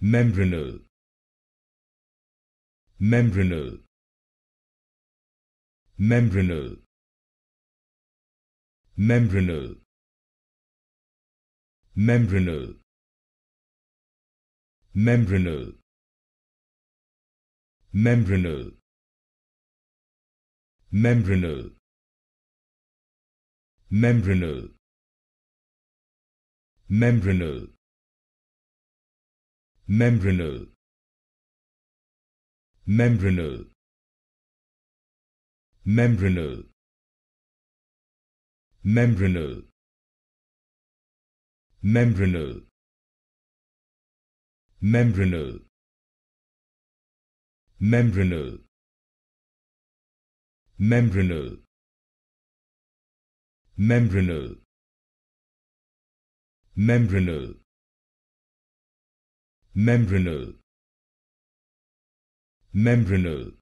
membranal membranal membranal membranal membranal membranal membranal membranal membranal membranal membranal membranal membranal membranal membranal membranal membranal membranal membranal membranal membranal membranal